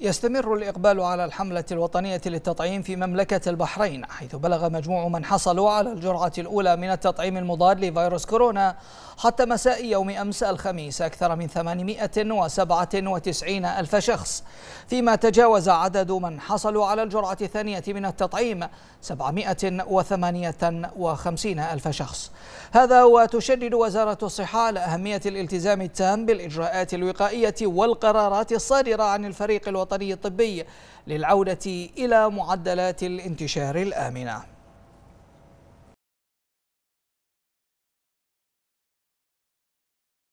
يستمر الإقبال على الحملة الوطنية للتطعيم في مملكة البحرين حيث بلغ مجموع من حصلوا على الجرعة الأولى من التطعيم المضاد لفيروس كورونا حتى مساء يوم أمس الخميس أكثر من 897 ألف شخص فيما تجاوز عدد من حصلوا على الجرعة الثانية من التطعيم 758 ألف شخص هذا وتشدد وزارة الصحة على أهمية الالتزام التام بالإجراءات الوقائية والقرارات الصادرة عن الفريق الوطني الوطني الطبي للعودة إلى معدلات الانتشار الآمنة